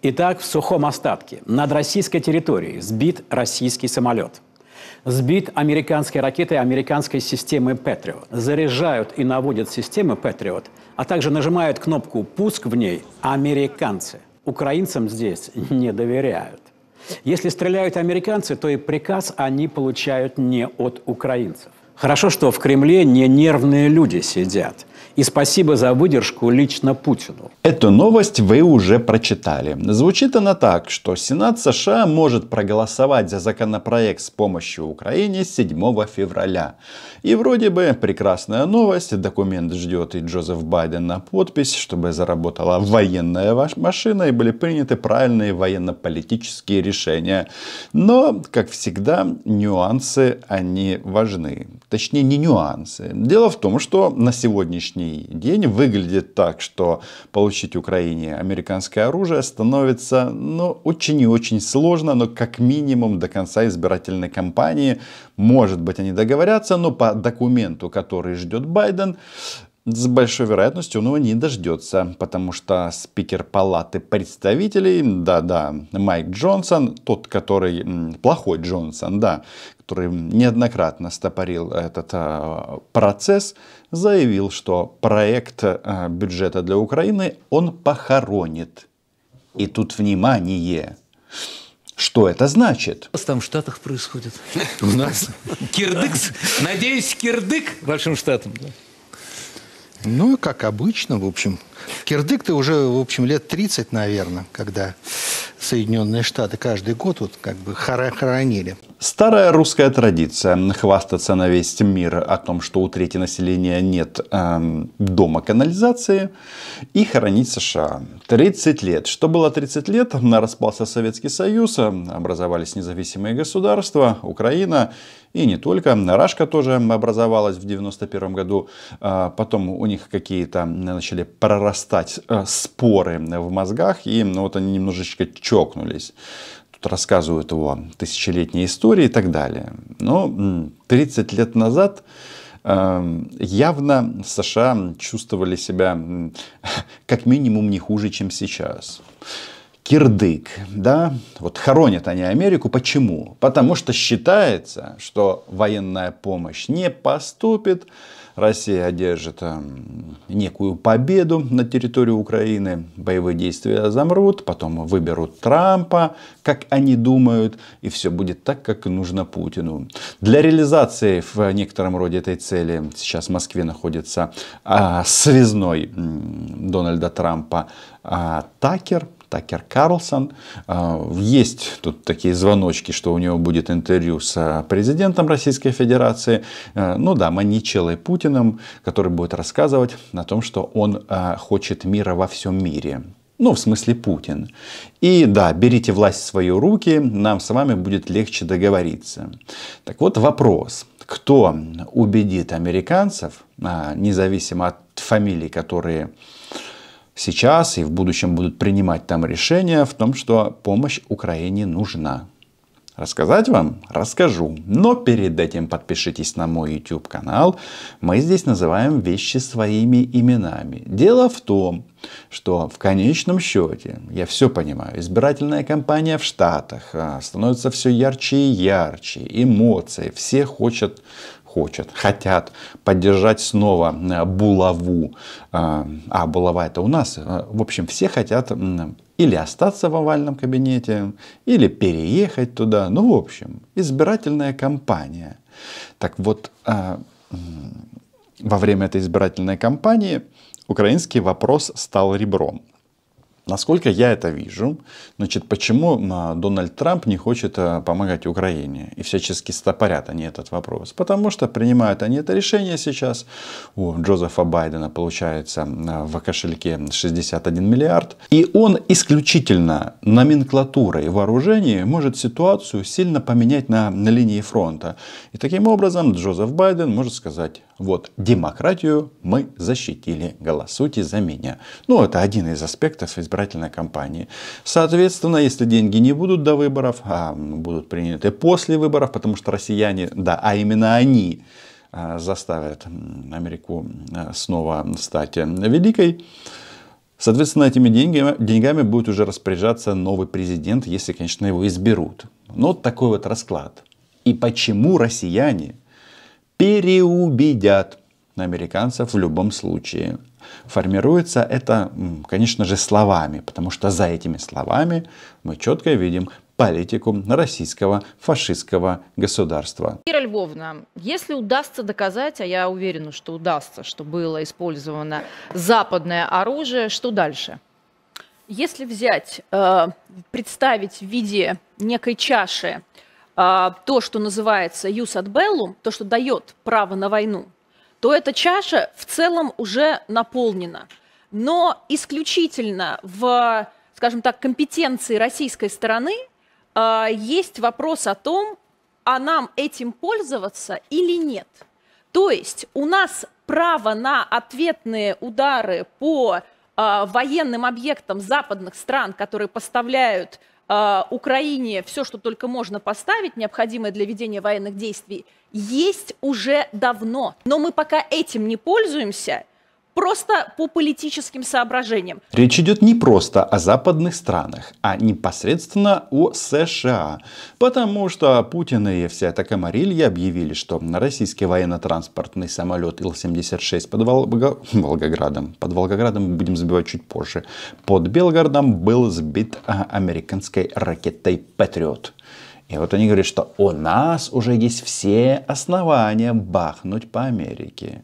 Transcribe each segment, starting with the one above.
Итак, в сухом остатке над российской территорией сбит российский самолет. Сбит американской ракетой американской системы «Патриот». Заряжают и наводят системы «Патриот», а также нажимают кнопку «Пуск» в ней американцы. Украинцам здесь не доверяют. Если стреляют американцы, то и приказ они получают не от украинцев. Хорошо, что в Кремле не нервные люди сидят. И спасибо за выдержку лично Путину. Эту новость вы уже прочитали. Звучит она так, что Сенат США может проголосовать за законопроект с помощью Украины 7 февраля. И вроде бы прекрасная новость. Документ ждет и Джозеф Байден на подпись, чтобы заработала военная машина и были приняты правильные военно-политические решения. Но, как всегда, нюансы, они важны точнее не нюансы. Дело в том, что на сегодняшний день выглядит так, что получить Украине американское оружие становится ну, очень и очень сложно, но как минимум до конца избирательной кампании. Может быть они договорятся, но по документу, который ждет Байден, с большой вероятностью он его не дождется, потому что спикер палаты представителей, да-да, Майк Джонсон, тот, который плохой Джонсон, да, который неоднократно стопорил этот а, процесс, заявил, что проект а, бюджета для Украины он похоронит. И тут внимание. Что это значит? У нас там в Штатах происходит? У нас? Кирдыкс. Надеюсь, кирдык большим штатом. Ну, как обычно, в общем. Кирдык ты уже, в общем, лет 30, наверное, когда Соединенные Штаты каждый год вот как бы хоронили. Старая русская традиция хвастаться на весь мир о том, что у трети населения нет эм, дома канализации и хоронить США. 30 лет. Что было 30 лет? Распался Советский Союз, эм, образовались независимые государства, Украина. И не только. Рашка тоже образовалась в 91 году. А, потом у них какие-то начали прорастать э, споры в мозгах. И ну, вот они немножечко чокнулись. Тут рассказывают его тысячелетней истории и так далее. Но 30 лет назад э, явно США чувствовали себя как минимум не хуже, чем сейчас кирдык, да, вот хоронят они Америку. Почему? Потому что считается, что военная помощь не поступит, Россия одержит эм, некую победу на территории Украины, боевые действия замрут, потом выберут Трампа, как они думают, и все будет так, как нужно Путину. Для реализации в некотором роде этой цели сейчас в Москве находится а, связной Дональда Трампа а, Такер – Такер Карлсон. А, есть тут такие звоночки, что у него будет интервью с а, президентом Российской Федерации, а, ну да, Маничелой Путиным, который будет рассказывать о том, что он хочет мира во всем мире. Ну, в смысле Путин. И да, берите власть в свои руки, нам с вами будет легче договориться. Так вот вопрос, кто убедит американцев, независимо от фамилий, которые сейчас и в будущем будут принимать там решения в том, что помощь Украине нужна. Рассказать вам? Расскажу. Но перед этим подпишитесь на мой YouTube канал. Мы здесь называем вещи своими именами. Дело в том, что в конечном счете, я все понимаю, избирательная кампания в Штатах а, становится все ярче и ярче, эмоции, все хотят хочет, хотят поддержать снова э, булаву. Э, а, булава это у нас. Э, в общем, все хотят или остаться в овальном кабинете, или переехать туда. Ну, в общем, избирательная кампания. Так вот, во время этой избирательной кампании украинский вопрос стал ребром. Насколько я это вижу, значит, почему Дональд Трамп не хочет э, помогать Украине и всячески стопорят они этот вопрос? Потому что принимают они это решение сейчас. У Джозефа Байдена получается в кошельке 61 миллиард. И он исключительно номенклатурой вооружений может ситуацию сильно поменять на, на линии фронта. И таким образом Джозеф Байден может сказать, вот, демократию мы защитили, голосуйте за меня. Ну, это один из аспектов избирательной кампании. Соответственно, если деньги не будут до выборов, а будут приняты после выборов, потому что россияне, да, а именно они а, заставят Америку а, снова стать великой, Соответственно, этими деньгами, деньгами будет уже распоряжаться новый президент, если, конечно, его изберут. Но ну, вот такой вот расклад. И почему россияне переубедят американцев в любом случае. Формируется это, конечно же, словами, потому что за этими словами мы четко видим политику российского фашистского государства. Кира Львовна, если удастся доказать, а я уверена, что удастся, что было использовано западное оружие, что дальше? Если взять, э, представить в виде некой чаши а, то, что называется «юс от Беллум», то, что дает право на войну, то эта чаша в целом уже наполнена. Но исключительно в, скажем так, компетенции российской стороны а, есть вопрос о том, а нам этим пользоваться или нет. То есть у нас право на ответные удары по а, военным объектам западных стран, которые поставляют а, Украине все, что только можно поставить, необходимое для ведения военных действий, есть уже давно. Но мы пока этим не пользуемся – просто по политическим соображениям. Речь идет не просто о западных странах, а непосредственно о США. Потому что Путин и вся эта комарилья объявили, что российский военно-транспортный самолет Ил-76 под Волго... Волгоградом, под Волгоградом будем забивать чуть позже, под Белгородом был сбит а, американской ракетой «Патриот». И вот они говорят, что у нас уже есть все основания бахнуть по Америке.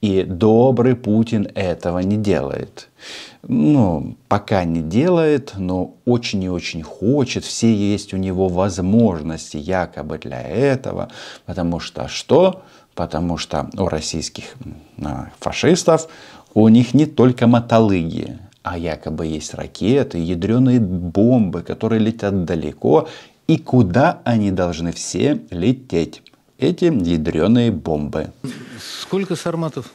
И добрый Путин этого не делает. Ну, пока не делает, но очень и очень хочет. Все есть у него возможности якобы для этого. Потому что что? Потому что у российских а, фашистов у них не только мотолыги, а якобы есть ракеты, ядреные бомбы, которые летят далеко и куда они должны все лететь. Эти ядреные бомбы. Сколько сарматов?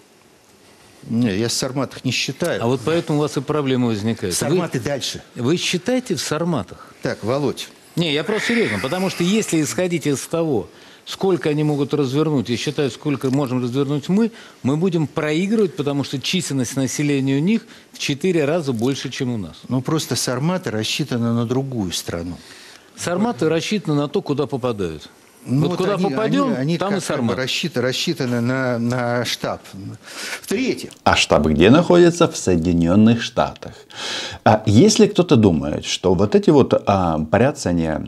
Нет, я сарматов не считаю. А вот поэтому у вас и проблемы возникают. Сарматы вы, дальше. Вы считаете в сарматах? Так, Володь. Не, я просто серьезно, потому что если исходить из того, сколько они могут развернуть, и считаю, сколько можем развернуть мы, мы будем проигрывать, потому что численность населения у них в четыре раза больше, чем у нас. Ну, просто сарматы рассчитаны на другую страну. Сарматы рассчитаны на то, куда попадают. Ну, вот, вот куда они, попадем, они, они там и сарматы. Рассчитаны, рассчитаны на, на штаб. В-третьих. А штаб где находится? В Соединенных Штатах. А если кто-то думает, что вот эти вот а, поряцания,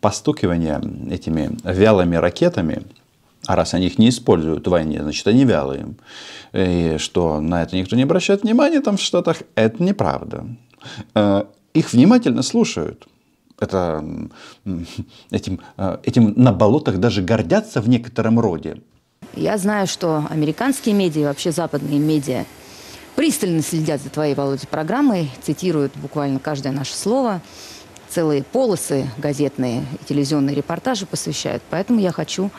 постукивания этими вялыми ракетами, а раз они их не используют в войне, значит они вялые. И что на это никто не обращает внимания там в Штатах, это неправда. Э, их внимательно слушают это, этим, э, этим на болотах даже гордятся в некотором роде. Я знаю, что американские медиа, вообще западные медиа, пристально следят за твоей, Володя, программой, цитируют буквально каждое наше слово, целые полосы газетные и телевизионные репортажи посвящают. Поэтому я хочу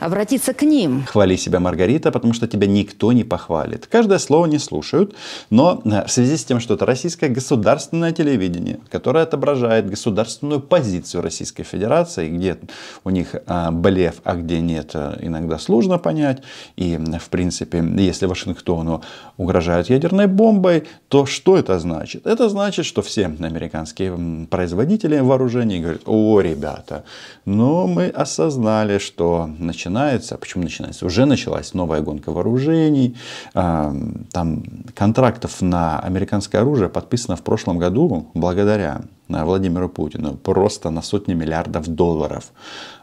обратиться к ним. Хвали себя, Маргарита, потому что тебя никто не похвалит. Каждое слово не слушают, но э, в связи с тем, что это российское государственное телевидение, которое отображает государственную позицию Российской Федерации, где у них а, блеф, а где нет, э, иногда сложно понять. И, в принципе, если Вашингтону угрожают ядерной бомбой, то что это значит? Это значит, что все американские производители вооружений говорят, о, ребята, но ну, мы осознали, что значит, начинается, а почему начинается, уже началась новая гонка вооружений, а, там контрактов на американское оружие подписано в прошлом году благодаря а, Владимиру Путину просто на сотни миллиардов долларов.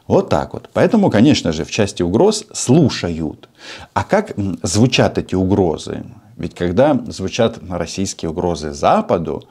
Вот так вот. Поэтому, конечно же, в части угроз слушают. А как звучат эти угрозы? Ведь когда звучат российские угрозы Западу,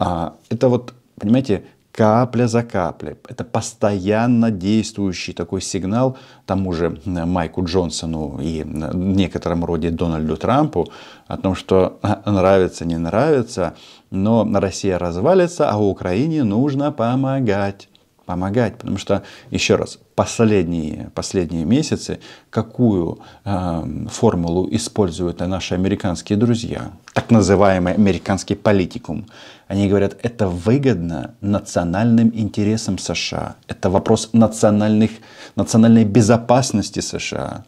это вот, понимаете, капля за каплей. Это постоянно действующий такой сигнал тому же э, Майку Джонсону и в э, некотором роде Дональду Трампу о том, что э, нравится, не нравится, но Россия развалится, а Украине нужно помогать помогать, потому что, еще раз, последние, последние месяцы, какую э, формулу используют наши американские друзья, так называемый американский политикум, они говорят, это выгодно национальным интересам США, это вопрос национальных, национальной безопасности США,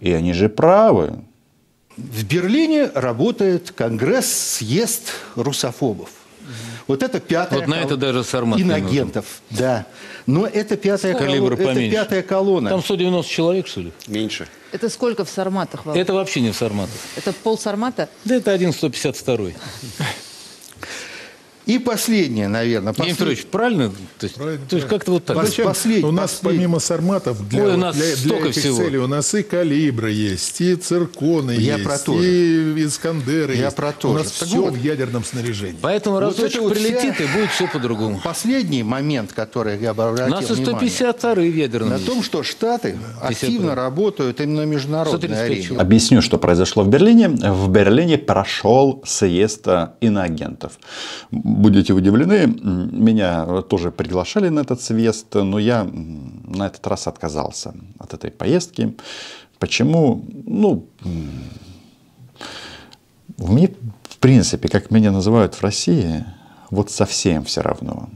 и они же правы. В Берлине работает Конгресс, съезд русофобов – вот это пятая... Вот на кол... это даже Сармат Инагентов, да. Но это пятая, кол... это пятая колонна. Там 190 человек, что ли? Меньше. Это сколько в Сарматах? Володь? Это вообще не в Сарматах. Это пол Сармата? Да это один 1,152. И последнее, наверное. Послед... Петрович, правильно? То есть, правильно, то есть как-то вот так. Зачем? Последний, у нас последний. помимо сарматов для, Ой, у нас для, для этих всего. целей у нас и калибры есть, и цирконы Я есть, про то и искандеры Я есть. про то У нас же. все вот. в ядерном снаряжении. Поэтому вот разочек вот прилетит, вся... и будет все по-другому. Последний момент, который я обратил У нас и 150 тары в ядерном. На том, что Штаты активно работают именно на международной арене. Объясню, что произошло в Берлине. В Берлине прошел съезд э, иноагентов будете удивлены, меня тоже приглашали на этот съезд, но я на этот раз отказался от этой поездки. Почему? Ну, в мне, в принципе, как меня называют в России, вот совсем все равно.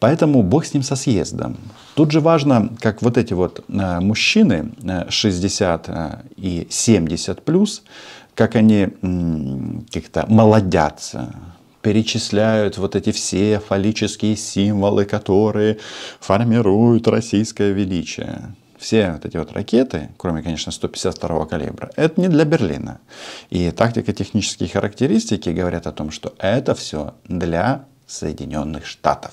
Поэтому бог с ним со съездом. Тут же важно, как вот эти вот а, мужчины 60 а, а, и 70 плюс, как они как-то молодятся, перечисляют вот эти все фаллические символы, которые формируют российское величие. Все вот эти вот ракеты, кроме, конечно, 152-го калибра, это не для Берлина. И тактико-технические характеристики говорят о том, что это все для Соединенных Штатов.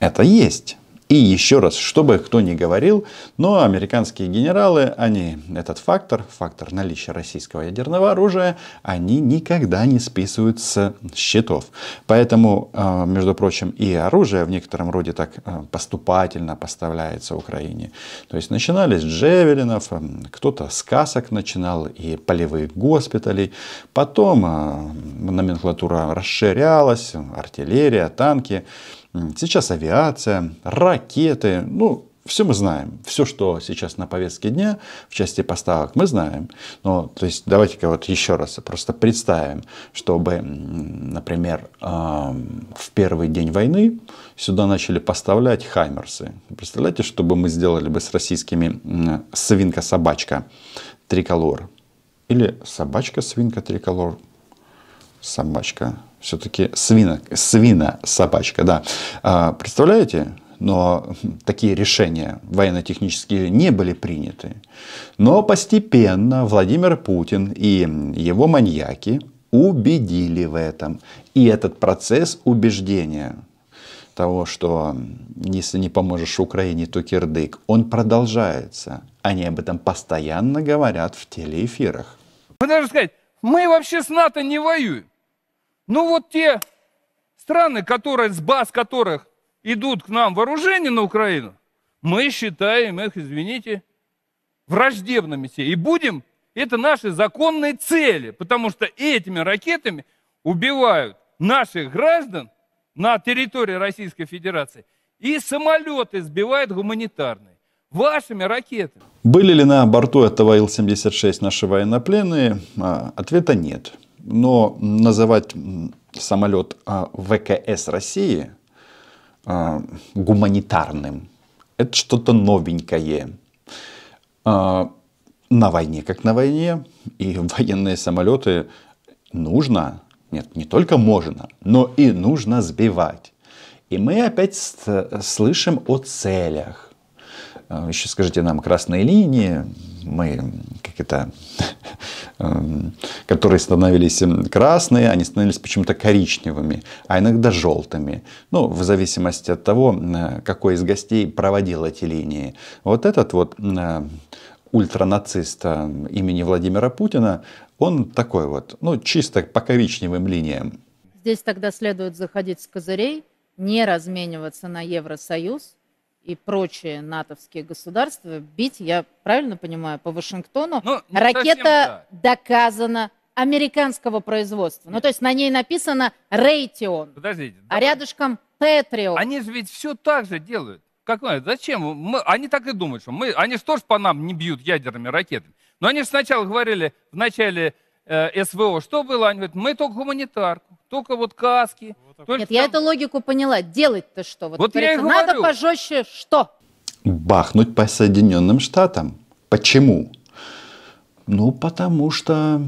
Это есть. И еще раз, чтобы кто ни говорил, но американские генералы, они этот фактор, фактор наличия российского ядерного оружия, они никогда не списывают с счетов. Поэтому, а, между прочим, и оружие в некотором роде так а, поступательно поставляется Украине. То есть начинали с джевелинов, кто-то с касок начинал и полевых госпиталей. Потом а, номенклатура расширялась, артиллерия, танки. Сейчас авиация, ракеты, ну, все мы знаем. Все, что сейчас на повестке дня в части поставок, мы знаем. Но, то есть, давайте-ка вот еще раз просто представим, чтобы, например, в первый день войны сюда начали поставлять хаймерсы. Представляете, что бы мы сделали бы с российскими свинка-собачка триколор? Или собачка-свинка триколор? Собачка все-таки свина, свина собачка, да. А, представляете? Но такие решения военно-технические не были приняты. Но постепенно Владимир Путин и его маньяки убедили в этом. И этот процесс убеждения того, что если не поможешь Украине, то кирдык, он продолжается. Они об этом постоянно говорят в телеэфирах. Вы даже сказать, мы вообще с НАТО не воюем. Ну вот те страны, которые, с баз которых идут к нам вооружения на Украину, мы считаем их, извините, враждебными все. И будем, это наши законные цели, потому что этими ракетами убивают наших граждан на территории Российской Федерации и самолеты сбивают гуманитарные вашими ракетами. Были ли на борту этого Ил-76 наши военнопленные? А, ответа нет но называть самолет а, ВКС России а, гуманитарным – это что-то новенькое. А, на войне как на войне, и военные самолеты нужно, нет, не только можно, но и нужно сбивать. И мы опять э, слышим о целях Э, еще скажите нам красные линии, мы как это, эм, которые становились эм, красные, они становились почему-то коричневыми, а иногда желтыми. Ну, в зависимости от того, э, какой из гостей проводил эти линии. Вот этот вот э, ультранацист имени Владимира Путина, он такой вот, ну, чисто по коричневым линиям. Здесь тогда следует заходить с козырей, не размениваться на Евросоюз, и прочие натовские государства бить, я правильно понимаю, по Вашингтону. Ну, ракета совсем, да. доказана американского производства. Ну, Нет. Ну, то есть на ней написано «Рейтион», Подождите, а рядышком «Патрион». Они же ведь все так же делают. Как, ну, зачем? Мы, они так и думают, что мы, они же тоже по нам не бьют ядерными ракетами. Но они же сначала говорили в начале э, СВО, что было? Они говорят, мы только гуманитарку только вот каски. Вот только Нет, там... я эту логику поняла. Делать-то что? Вот, вот я и говорю. надо пожестче что? Бахнуть по Соединенным Штатам. Почему? Ну, потому что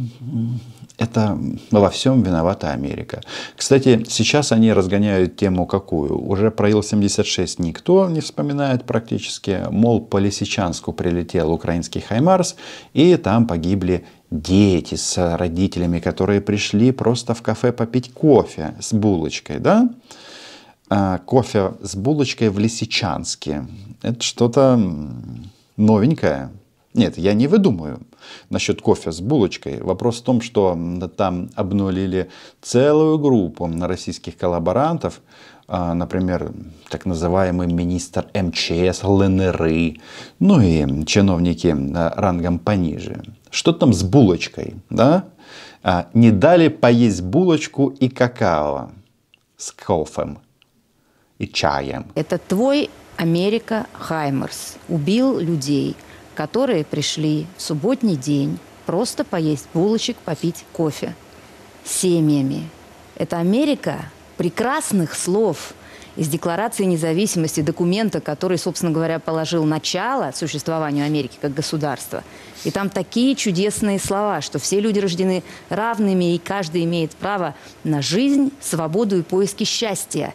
это во всем виновата Америка. Кстати, сейчас они разгоняют тему какую? Уже про Ил-76 никто не вспоминает практически. Мол, по Лисичанску прилетел украинский Хаймарс, и там погибли дети с родителями, которые пришли просто в кафе попить кофе с булочкой, да? А, кофе с булочкой в Лисичанске. Это что-то новенькое. Нет, я не выдумаю насчет кофе с булочкой. Вопрос в том, что там обнулили целую группу российских коллаборантов, а, например, так называемый министр МЧС ЛНРы, ну и чиновники э, рангом пониже что там с булочкой, да? А, не дали поесть булочку и какао с кофем и чаем. Это твой Америка Хаймерс убил людей, которые пришли в субботний день просто поесть булочек, попить кофе семьями. Это Америка прекрасных слов – из Декларации независимости, документа, который, собственно говоря, положил начало существованию Америки как государства. И там такие чудесные слова, что все люди рождены равными, и каждый имеет право на жизнь, свободу и поиски счастья.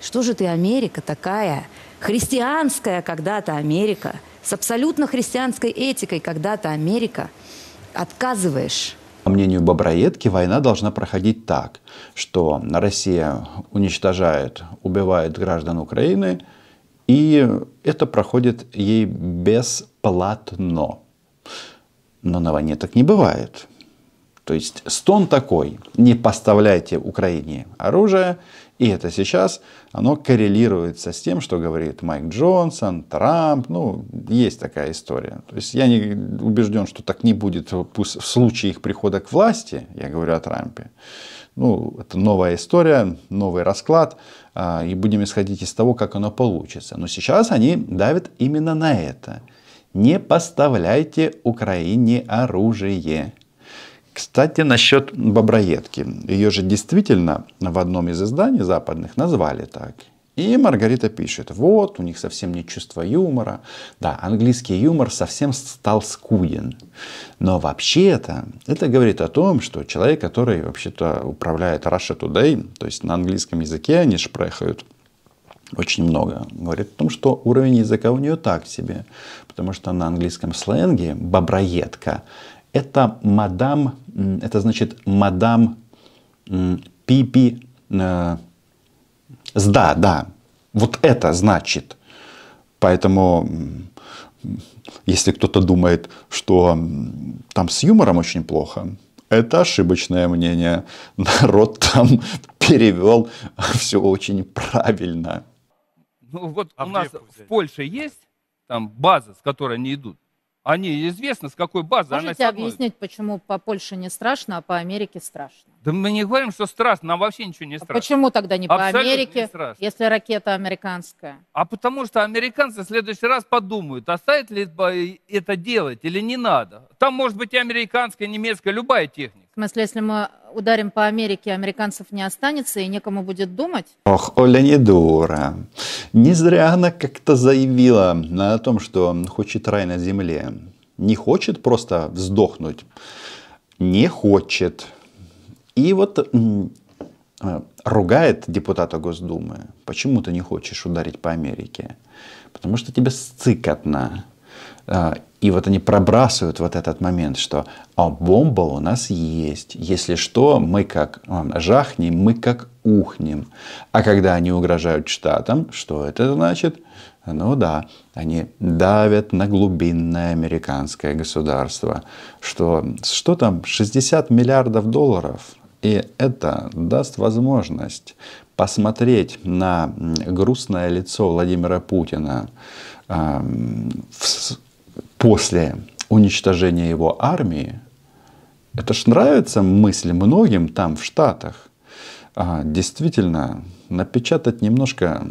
Что же ты, Америка такая? Христианская когда-то Америка, с абсолютно христианской этикой когда-то Америка. Отказываешь по мнению Боброедки, война должна проходить так, что Россия уничтожает, убивает граждан Украины, и это проходит ей бесплатно. Но на войне так не бывает. То есть стон такой, не поставляйте Украине оружие, и это сейчас, оно коррелируется с тем, что говорит Майк Джонсон, Трамп, ну, есть такая история. То есть я не убежден, что так не будет в случае их прихода к власти, я говорю о Трампе. Ну, это новая история, новый расклад, а, и будем исходить из того, как оно получится. Но сейчас они давят именно на это. Не поставляйте Украине оружие. Кстати, насчет боброедки. Ее же действительно в одном из изданий западных назвали так. И Маргарита пишет, вот, у них совсем нет чувства юмора. Да, английский юмор совсем стал скуден. Но вообще-то это говорит о том, что человек, который вообще-то управляет Russia Today, то есть на английском языке они шпрехают очень много, говорит о том, что уровень языка у нее так себе. Потому что на английском сленге боброедка это мадам, это значит мадам Пипи Сда, э, да. Вот это значит. Поэтому, если кто-то думает, что там с юмором очень плохо, это ошибочное мнение. Народ там перевел все очень правильно. Ну вот а у нас в Польше есть там база, с которой они идут. Они известны с какой базы Можете она объяснить, почему по Польше не страшно, а по Америке страшно? Да мы не говорим, что страшно, нам вообще ничего не а страшно. А почему тогда не Абсолютно по Америке, не если ракета американская? А потому что американцы в следующий раз подумают, оставить а ли это делать или не надо. Там может быть и американская, и немецкая, любая техника. В смысле, если мы ударим по Америке, американцев не останется и некому будет думать? Ох, Оля не дура. Не зря она как-то заявила о том, что хочет рай на земле. Не хочет просто вздохнуть. Не хочет и вот а, ругает депутата Госдумы, почему ты не хочешь ударить по Америке? Потому что тебе сцикотно. А, и вот они пробрасывают вот этот момент, что а бомба у нас есть. Если что, мы как жахнем, мы как ухнем. А когда они угрожают штатам, что это значит? Ну да, они давят на глубинное американское государство. Что, что там, 60 миллиардов долларов и это даст возможность посмотреть на грустное лицо Владимира Путина а, после уничтожения его армии. Это ж нравится мысль многим там в Штатах. А, действительно, напечатать немножко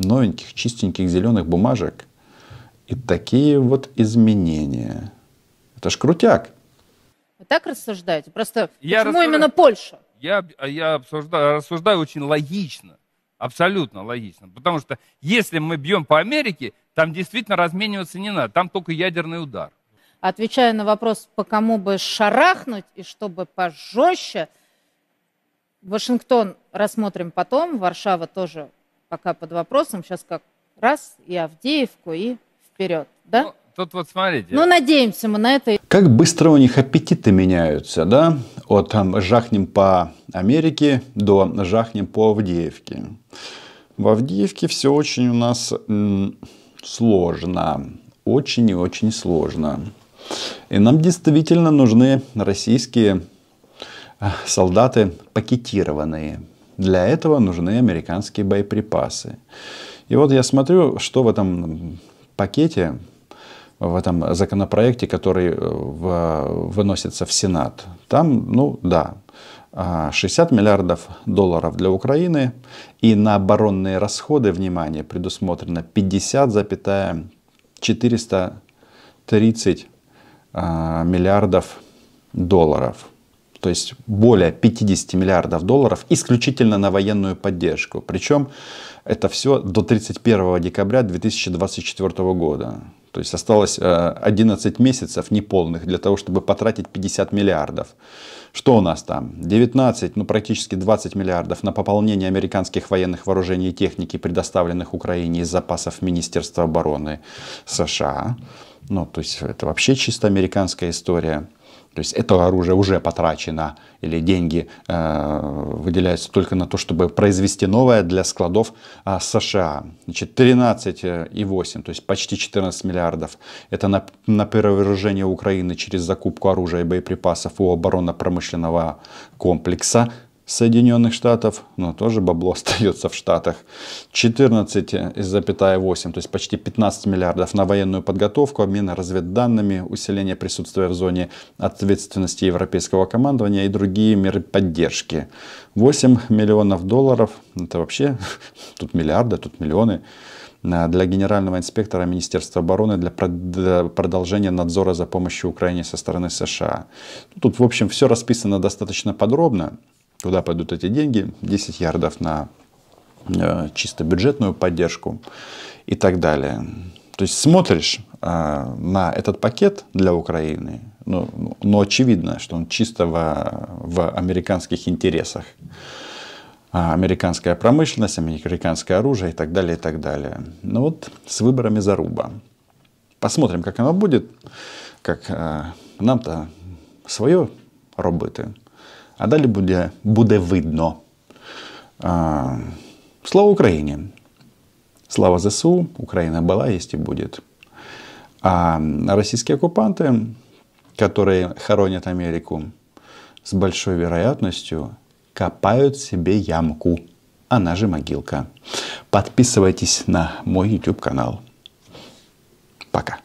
новеньких, чистеньких зеленых бумажек и такие вот изменения. Это ж крутяк. Вы а так рассуждаете? Просто я почему рассуждаю, именно Польша? Я, а я обсуждаю, рассуждаю очень логично. Абсолютно логично. Потому что если мы бьем по Америке, там действительно размениваться не надо. Там только ядерный удар. Отвечая на вопрос, по кому бы шарахнуть и чтобы пожестче, Вашингтон рассмотрим потом, Варшава тоже пока под вопросом. Сейчас как раз и Авдеевку, и вперед. Да? Ну, Тут вот смотрите. Ну, надеемся мы на это. Как быстро у них аппетиты меняются, да? От там, жахнем по Америке до жахнем по Авдеевке. В Авдеевке все очень у нас сложно. Очень и очень сложно. И нам действительно нужны российские а, солдаты пакетированные. Для этого нужны американские боеприпасы. И вот я смотрю, что в этом пакете в этом законопроекте, который э, в, выносится в Сенат. Там, ну да, 60 э, миллиардов долларов для Украины и на оборонные расходы, внимание, предусмотрено 50,430 э, миллиардов долларов то есть более 50 миллиардов долларов исключительно на военную поддержку. Причем это все до 31 декабря 2024 года. То есть осталось 11 э, месяцев неполных для того, чтобы потратить 50 миллиардов. Что у нас там? 19, ну практически 20 миллиардов на пополнение американских военных вооружений и техники, предоставленных Украине из запасов Министерства обороны США. Ну, то есть это вообще чисто американская история. То есть это оружие уже потрачено или деньги э, выделяются только на то, чтобы произвести новое для складов э, США. Значит, 13,8, э, то есть почти 14 миллиардов. Это на, на перевооружение Украины через закупку оружия и боеприпасов у оборонно-промышленного комплекса. Соединенных Штатов, но тоже бабло остается в Штатах, 14,8, то есть почти 15 миллиардов на военную подготовку, обмен разведданными, усиление присутствия в зоне ответственности европейского командования и другие меры поддержки. 8 миллионов долларов, это вообще тут миллиарды, тут миллионы, для генерального инспектора Министерства обороны для продолжения надзора за помощью Украине со стороны США. Тут, в общем, все расписано достаточно подробно. Куда пойдут эти деньги? 10 ярдов на э, чисто бюджетную поддержку и так далее. То есть смотришь э, на этот пакет для Украины, но, ну, но ну, очевидно, что он чисто в, в американских интересах. А американская промышленность, американское оружие и так далее, и так далее. Ну вот с выборами заруба. Посмотрим, как оно будет, как э, нам-то свое работы. А далі буде, буде видно. А, слава Україні! Слава ЗСУ! Украина была, есть и будет. А российские оккупанты, которые хоронят Америку, с большой вероятностью копают себе ямку. Она же могилка. Подписывайтесь на мой YouTube канал. Пока.